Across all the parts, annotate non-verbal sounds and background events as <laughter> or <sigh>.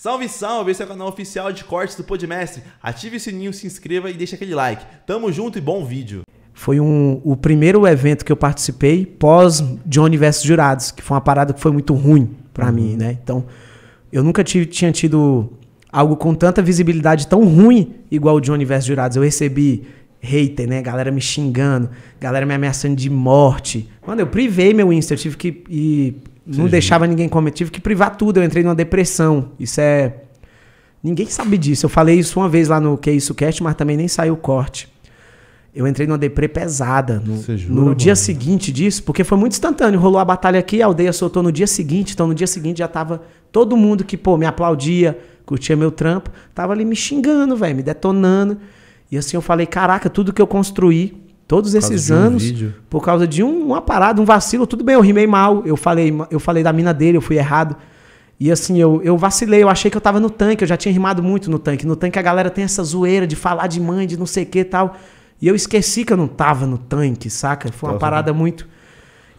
Salve, salve! Esse é o canal oficial de cortes do Podmestre. Ative o sininho, se inscreva e deixa aquele like. Tamo junto e bom vídeo. Foi um, o primeiro evento que eu participei pós Johnny versus Jurados, que foi uma parada que foi muito ruim para uhum. mim, né? Então, eu nunca tive, tinha tido algo com tanta visibilidade tão ruim igual o Johnny versus Jurados. Eu recebi hater, né? Galera me xingando, galera me ameaçando de morte. Mano, eu privei meu Insta, eu tive que. E não Sim. deixava ninguém comer, tive que privar tudo. Eu entrei numa depressão. Isso é. Ninguém sabe disso. Eu falei isso uma vez lá no Que Isso Cast, mas também nem saiu o corte. Eu entrei numa deprê pesada no, jura, no mano? dia seguinte disso, porque foi muito instantâneo. Rolou a batalha aqui, a aldeia soltou no dia seguinte. Então, no dia seguinte já tava todo mundo que, pô, me aplaudia, curtia meu trampo, tava ali me xingando, velho, me detonando. E assim eu falei, caraca, tudo que eu construí, todos esses anos, um por causa de um, uma parada, um vacilo, tudo bem, eu rimei mal, eu falei, eu falei da mina dele, eu fui errado. E assim, eu, eu vacilei, eu achei que eu tava no tanque, eu já tinha rimado muito no tanque. No tanque a galera tem essa zoeira de falar de mãe, de não sei o que tal. E eu esqueci que eu não tava no tanque, saca? Foi uma tava. parada muito.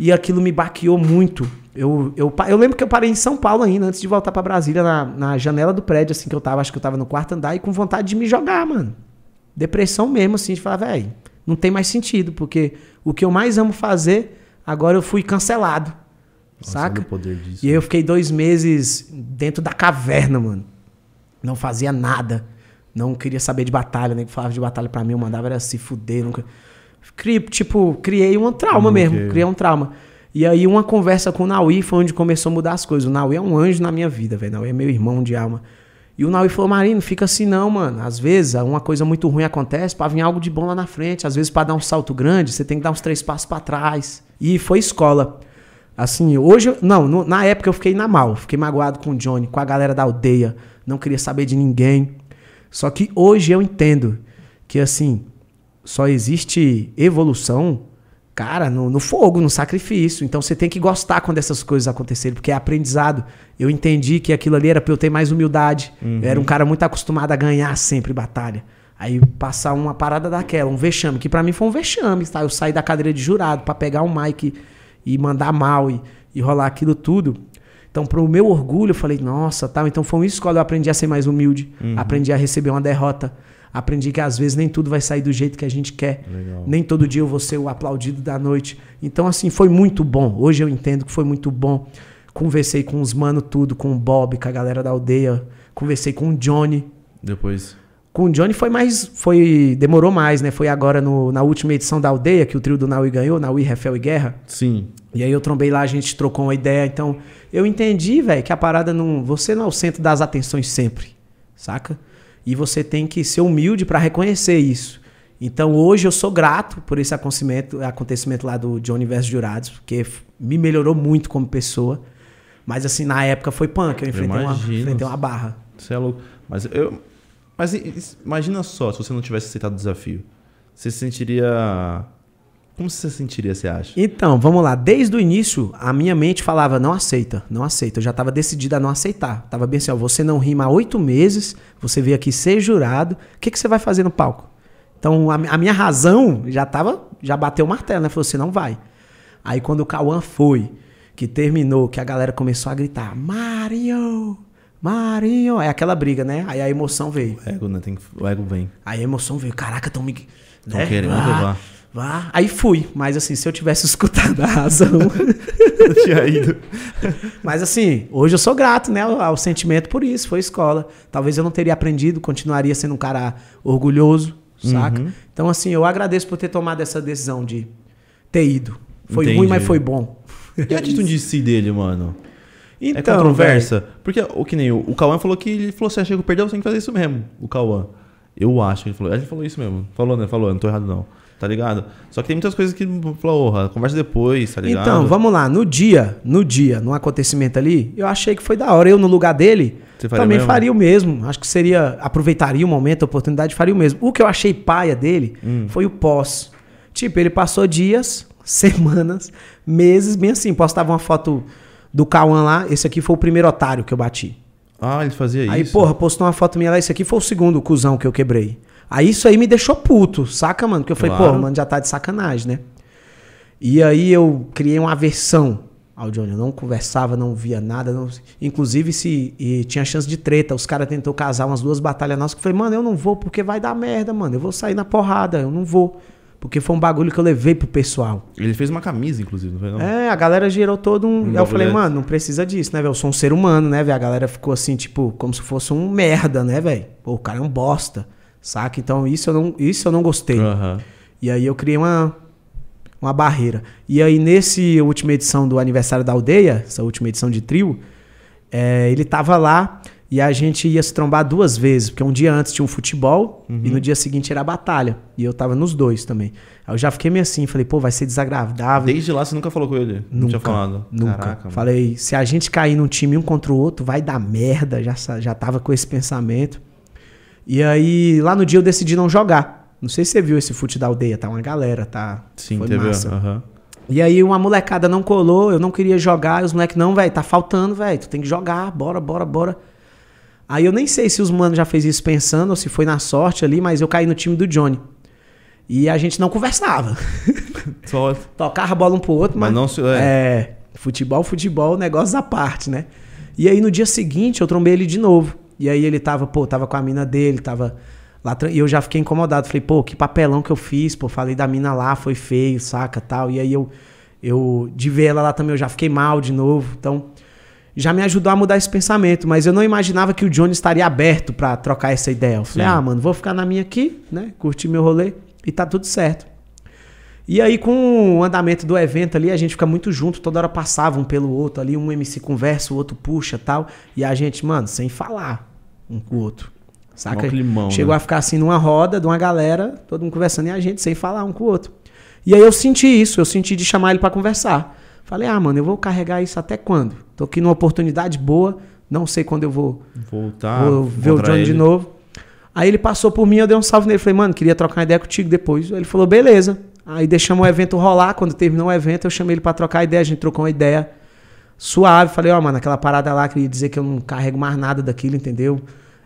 E aquilo me baqueou muito. Eu, eu, eu lembro que eu parei em São Paulo ainda, antes de voltar para Brasília, na, na janela do prédio, assim, que eu tava, acho que eu tava no quarto andar, e com vontade de me jogar, mano depressão mesmo, assim, de falar, velho, não tem mais sentido, porque o que eu mais amo fazer, agora eu fui cancelado. Nossa, saca? Disso, e né? eu fiquei dois meses dentro da caverna, mano. Não fazia nada. Não queria saber de batalha, nem que falava de batalha para mim, eu mandava era se fuder. Nunca... Cri, tipo, criei um trauma mesmo, é? criei um trauma. E aí uma conversa com o Naui foi onde começou a mudar as coisas. O Naui é um anjo na minha vida, velho. Naui é meu irmão de alma. E o Naui falou, Marino, fica assim não, mano. Às vezes é, uma coisa muito ruim acontece para vir algo de bom lá na frente. Às vezes para dar um salto grande, você tem que dar uns três passos para trás. E foi escola. Assim, hoje, não, no, na época eu fiquei na mal, fiquei magoado com o Johnny, com a galera da aldeia, não queria saber de ninguém. Só que hoje eu entendo que, assim, só existe evolução cara, no, no, fogo, no sacrifício. Então você tem que gostar quando essas coisas acontecerem, porque é aprendizado. Eu entendi que aquilo ali era pra eu ter mais humildade. Uhum. Eu era um uhum. cara muito acostumado a ganhar sempre batalha. Aí passar uma parada daquela, um vexame, que para mim foi um vexame, tá? Eu saí da cadeira de jurado para pegar um mic e, e mandar mal e, e, rolar aquilo tudo. Então, pro meu orgulho, eu falei, nossa, tal. Tá? Então foi uma escola, eu aprendi a ser mais humilde, uhum. aprendi a receber uma derrota aprendi que às vezes nem tudo vai sair do jeito que a gente quer. Legal. Nem todo dia eu vou ser o aplaudido da noite. Então, assim, foi muito bom. Hoje eu entendo que foi muito bom. Conversei com os mano tudo, com o Bob, com a galera da aldeia. Conversei com o Johnny. Depois. Com o Johnny foi mais. foi Demorou mais, né? Foi agora no, na última edição da aldeia que o trio do Naui ganhou, Naui, Rafael e Guerra. Sim. E aí eu trombei lá, a gente trocou uma ideia. Então, eu entendi, velho, que a parada não. Você não é o centro das atenções sempre. Saca? e você tem que ser humilde para reconhecer isso. Então hoje eu sou grato por esse acontecimento, acontecimento lá do Johnny vs Jurados, porque me melhorou muito como pessoa. Mas assim, na época foi punk, eu enfrentei, uma, enfrentei uma barra. Você é louco. Mas, eu, mas imagina só se você não tivesse aceitado o desafio. Você se sentiria como você se sentiria, você acha? Então, vamos lá. Desde o início, a minha mente falava, não aceita, não aceita. Eu já estava decidida a não aceitar. Tava bem assim, ó, você não rima há oito meses, você veio aqui ser jurado, o que, que você vai fazer no palco? Então, a, a minha razão já tava, já bateu o martelo, né? Falou, você assim, não vai. Aí, quando o Cauã foi, que terminou, que a galera começou a gritar, Mario! Mario, é aquela briga, né? Aí a emoção veio. O ego, né? Tem O ego vem. Aí a emoção veio. Caraca, tão me. Estão né? querendo né? ah. levar aí fui, mas assim, se eu tivesse <laughs> escutado a razão. <laughs> eu tinha ido. mas assim, hoje eu sou grato, né, ao, sentimento por isso, foi escola. Talvez eu não teria aprendido, continuaria sendo um cara orgulhoso, saca? Uhum. Então, assim, eu agradeço por ter tomado essa decisão de ter ido. Foi Entendi. ruim, mas foi bom. E a atitude de si dele, mano? É então, é controversa. Véio. Porque o que nem o, Cauã falou que ele falou: se achei que perdeu, você tem que fazer isso mesmo. O Cauã. Eu acho que ele falou. Ele falou isso mesmo. Falou, né? Falou, não tô errado, não tá ligado? Só que tem muitas coisas que, porra, conversa depois, tá ligado? Então, vamos lá, no dia, no dia, num acontecimento ali, eu achei que foi da hora. Eu, no lugar dele, faria também mesmo? faria o mesmo. Acho que seria, aproveitaria o momento, a oportunidade, faria o mesmo. O que eu achei paia dele hum. foi o pós. Tipo, ele passou dias, <laughs> semanas, meses, bem assim, postava uma foto do Cauã lá, esse aqui foi o primeiro otário que eu bati. Ah, ele fazia Aí, isso. Aí, porra, postou uma foto minha lá, esse aqui foi o segundo cuzão que eu quebrei. Aí isso aí me deixou puto, saca, mano? Porque eu falei, claro. pô, mano, já tá de sacanagem, né? E aí eu criei uma aversão ao Johnny. Eu não conversava, não via nada. Não... Inclusive, se tinha chance de treta, os caras tentou casar umas duas batalhas nossas. Que eu falei, mano, eu não vou porque vai dar merda, mano. Eu vou sair na porrada, eu não vou. Porque foi um bagulho que eu levei pro pessoal. Ele fez uma camisa, inclusive, não foi não? É, a galera gerou todo um. um eu falei, desse. mano, não precisa disso, né, velho? Eu sou um ser humano, né, velho? A galera ficou assim, tipo, como se fosse um merda, né, velho? Pô, o cara é um bosta. Saca? Então isso eu não, isso eu não gostei. Uhum. E aí eu criei uma, uma barreira. E aí, nesse última edição do aniversário da aldeia, essa última edição de trio, é, ele tava lá e a gente ia se trombar duas vezes, porque um dia antes tinha um futebol uhum. e no dia seguinte era a batalha. E eu tava nos dois também. Aí eu já fiquei meio assim, falei, pô, vai ser desagradável. Desde lá você nunca falou com ele? Nunca, não tinha falado? Nunca. Caraca, falei, se a gente cair num time um contra o outro, vai dar merda. Já, já tava com esse pensamento. E aí, lá no dia eu decidi não jogar. Não sei se você viu esse fute da aldeia, tá uma galera, tá? Sim, Foi teve, massa. E aí uma molecada não colou, eu não queria jogar, e os moleques, não, velho, tá faltando, velho, tu tem que jogar, bora, bora, bora. Aí eu nem sei se os manos já fez isso pensando ou se foi na sorte ali, mas eu caí no time do Johnny. E a gente não conversava. <laughs> Só... Tocava a bola um pro outro, mas. mas... não é... é. Futebol, futebol, negócios à parte, né? E aí no dia seguinte eu trombei ele de novo. E aí ele tava, pô, tava com a mina dele, tava lá. E eu já fiquei incomodado. Falei, pô, que papelão que eu fiz, pô. Falei da mina lá, foi feio, saca, tal. E aí eu, eu de ver ela lá também, eu já fiquei mal de novo. Então, já me ajudou a mudar esse pensamento. Mas eu não imaginava que o Johnny estaria aberto para trocar essa ideia. Eu falei, Sim. ah, mano, vou ficar na minha aqui, né? Curtir meu rolê e tá tudo certo. E aí, com o andamento do evento ali, a gente fica muito junto, toda hora passava um pelo outro ali, um MC conversa, o outro puxa tal. E a gente, mano, sem falar, um com o outro. Saca? climão, Chegou né? a ficar assim numa roda de uma galera, todo mundo conversando e a gente sem falar um com o outro. E aí eu senti isso, eu senti de chamar ele para conversar. Falei, ah, mano, eu vou carregar isso até quando? Tô aqui numa oportunidade boa, não sei quando eu vou voltar, vou ver o John ele. de novo. Aí ele passou por mim, eu dei um salve nele, falei, mano, queria trocar uma ideia contigo depois. Ele falou, beleza. Aí deixamos o evento rolar, quando terminou o evento, eu chamei ele para trocar ideia, a gente trocou uma ideia suave. Falei, ó, oh, mano, aquela parada lá queria dizer que eu não carrego mais nada daquilo, entendeu?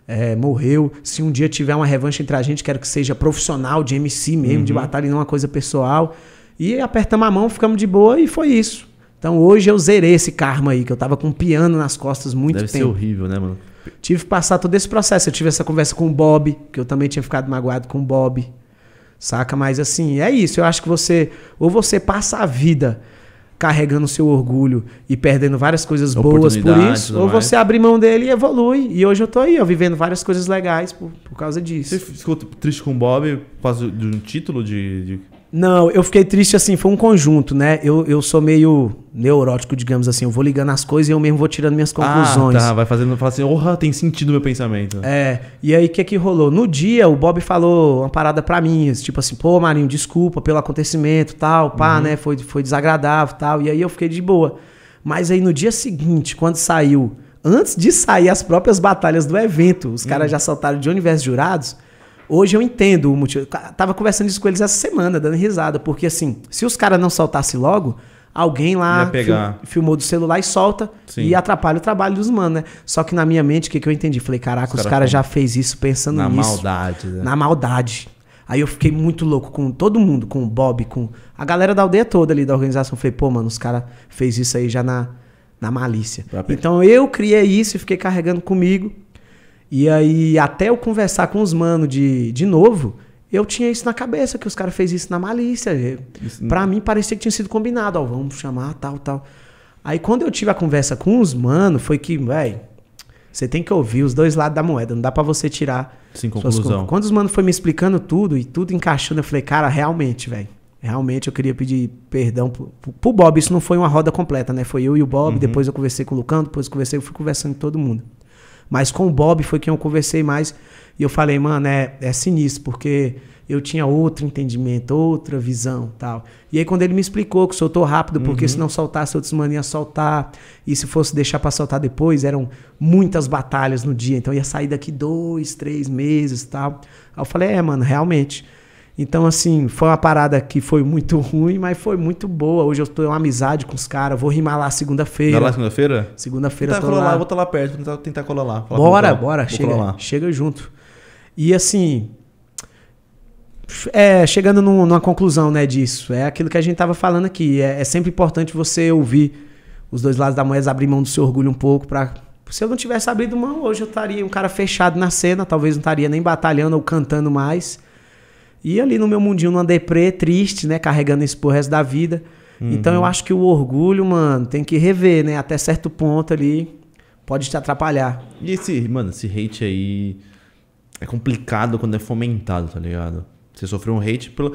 É, morreu. Se um dia tiver uma revanche entre a gente, quero que seja profissional, de MC mesmo, uhum. de batalha e não uma coisa pessoal. E apertamos a mão, ficamos de boa e foi isso. Então hoje eu zerei esse karma aí, que eu tava com um piano nas costas muito Deve tempo. Deve ser horrível, né, mano? Tive que passar todo esse processo. Eu tive essa conversa com o Bob, que eu também tinha ficado magoado com o Bob. Saca? Mas assim, é isso. Eu acho que você. Ou você passa a vida carregando seu orgulho e perdendo várias coisas boas por isso, ou mais. você abre mão dele e evolui. E hoje eu tô aí, ó, vivendo várias coisas legais por, por causa disso. Você ficou triste com o Bob por causa de um título de, de não, eu fiquei triste assim, foi um conjunto, né? Eu, eu sou meio neurótico, digamos assim. Eu vou ligando as coisas e eu mesmo vou tirando minhas ah, conclusões. Ah, tá, vai fazendo, fala assim, orra, tem sentido meu pensamento. É, e aí o que que rolou? No dia, o Bob falou uma parada pra mim, tipo assim, pô, Marinho, desculpa pelo acontecimento, tal, pá, uhum. né? Foi, foi desagradável, tal. E aí eu fiquei de boa. Mas aí no dia seguinte, quando saiu, antes de sair as próprias batalhas do evento, os uhum. caras já saltaram de universo jurados... Hoje eu entendo o motivo. Tava conversando isso com eles essa semana, dando risada, porque assim, se os caras não soltassem logo, alguém lá fil filmou do celular e solta Sim. e atrapalha o trabalho dos manos, né? Só que na minha mente, o que, que eu entendi? Falei, caraca, os caras cara já fez isso pensando na nisso. Na maldade. Né? Na maldade. Aí eu fiquei muito louco com todo mundo, com o Bob, com a galera da aldeia toda ali da organização. Falei, pô, mano, os caras fez isso aí já na, na malícia. Então eu criei isso e fiquei carregando comigo. E aí, até eu conversar com os manos de, de novo, eu tinha isso na cabeça, que os caras fez isso na malícia. Para mim, parecia que tinha sido combinado. Ó, vamos chamar, tal, tal. Aí, quando eu tive a conversa com os manos, foi que, velho, você tem que ouvir os dois lados da moeda. Não dá para você tirar... Sim, conclusão. Quando os manos foi me explicando tudo e tudo encaixando, eu falei, cara, realmente, velho. Realmente eu queria pedir perdão pro, pro Bob. Isso não foi uma roda completa, né? Foi eu e o Bob, uhum. depois eu conversei com o Lucão, depois eu conversei, eu fui conversando com todo mundo. Mas com o Bob foi quem eu conversei mais. E eu falei, mano, é, é sinistro, porque eu tinha outro entendimento, outra visão tal. E aí, quando ele me explicou que soltou rápido, porque uhum. se não soltasse, outros manos iam soltar. E se fosse deixar para soltar depois, eram muitas batalhas no dia. Então, ia sair daqui dois, três meses tal. Aí eu falei, é, mano, realmente. Então, assim, foi uma parada que foi muito <laughs> ruim, mas foi muito boa. Hoje eu tô em uma amizade com os caras, vou rimar lá segunda-feira. Vai lá segunda-feira? Segunda-feira tô lá. lá. Vou estar tá lá perto, vou tentar, tentar colar lá. Falar bora, bora, chega, chega junto. E assim, é, chegando num, numa conclusão né, disso, é aquilo que a gente tava falando aqui. É, é sempre importante você ouvir os dois lados da moeda, abrir mão do seu orgulho um pouco para se eu não tivesse abrido mão, hoje eu estaria um cara fechado na cena, talvez não estaria nem batalhando ou cantando mais. E ali no meu mundinho, numa deprê, triste, né? Carregando isso pro resto da vida. Uhum. Então eu acho que o orgulho, mano, tem que rever, né? Até certo ponto ali pode te atrapalhar. E esse, mano, esse hate aí é complicado quando é fomentado, tá ligado? Você sofreu um hate pelo.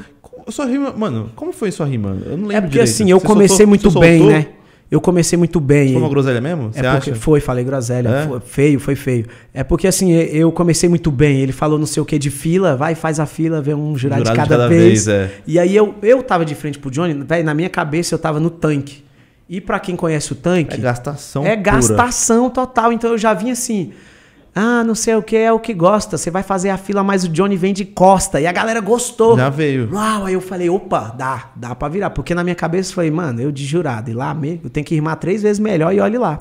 Sua rima, mano, como foi sua rima? Eu não lembro. É porque direito. assim, eu você comecei soltou, muito bem, soltou? né? eu comecei muito bem. Foi uma groselha mesmo? É Você é acha? Foi, falei groselha. É? Foi, feio, foi feio. É porque assim, eu comecei muito bem. Ele falou não sei o que de fila, vai, faz a fila, vê um jurado, um jurado de, cada de, cada vez. vez é. E aí eu, eu tava de frente pro Johnny, velho, na minha cabeça eu tava no tanque. E para quem conhece o tanque. É gastação. É gastação pura. total. Então eu já vinha assim. Ah, não sei o que, é o que gosta. Você vai fazer a fila, mas o Johnny vem de costa. E a galera gostou. Já veio. Uau, aí eu falei, opa, dá, dá pra virar. Porque na minha cabeça foi, mano, eu de jurado, e lá mesmo, eu tenho que rimar três vezes melhor e olhe lá.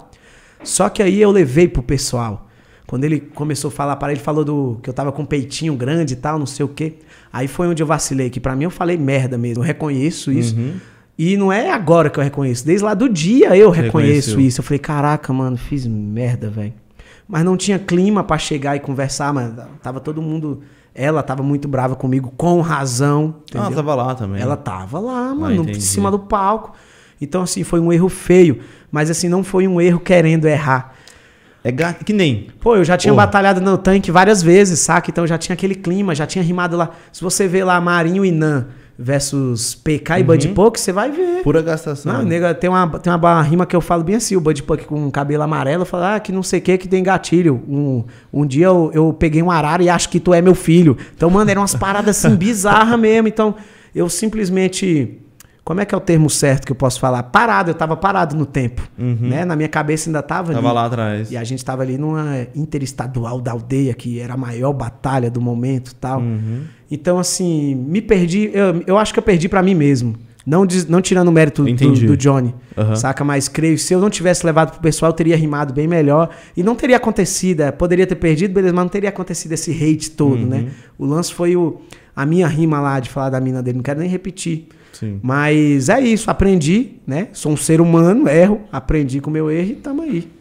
Só que aí eu levei pro pessoal. Quando ele começou a falar para ele, falou do que eu tava com um peitinho grande e tal, não sei o quê. Aí foi onde eu vacilei, que para mim eu falei merda mesmo. Eu reconheço isso. Uhum. E não é agora que eu reconheço. Desde lá do dia eu reconheço Reconheceu. isso. Eu falei, caraca, mano, fiz merda, velho mas não tinha clima para chegar e conversar, mas tava todo mundo. Ela tava muito brava comigo, com razão. Ah, entendeu? Ela tava lá também. Ela tava lá, ah, mano, ah, em cima do palco. Então, assim, foi um erro feio. Mas, assim, não foi um erro querendo errar. É gato, que nem. Pô, eu já tinha Porra. batalhado no tanque várias vezes, saca? Então já tinha aquele clima, já tinha rimado lá. Se você vê lá Marinho e Nan, versus PK uhum. e Bud uhum. Puck, você vai ver. Pura gastação. Não, nega, tem uma, tem uma rima que eu falo bem assim, o Bud Puck com cabelo amarelo, fala, ah, que não sei o que, que tem gatilho. Um, um dia eu, eu peguei um arara e acho que tu é meu filho. Então, mano, eram umas paradas assim bizarras mesmo. Então, eu simplesmente como é que é o termo certo que eu posso falar? Parado, eu estava parado no tempo. Uhum. Né? Na minha cabeça ainda estava ali. Tava lá atrás. E a gente estava ali numa interestadual da aldeia, que era a maior batalha do momento tal. Uhum. Então, assim, me perdi. Eu, eu acho que eu perdi para mim mesmo. Não, diz, não tirando o mérito do, do, Johnny, uhum. saca? Mas creio, se eu não tivesse levado pro pessoal, eu teria rimado bem melhor. E não teria acontecido. É, poderia ter perdido, beleza, mas não teria acontecido esse hate todo, né? Uhum. O lance foi o, a minha rima lá de falar da mina dele. Não quero nem repetir. Sim. Mas é isso, aprendi, né? Sou um ser humano, erro, aprendi com o meu erro e tamo aí.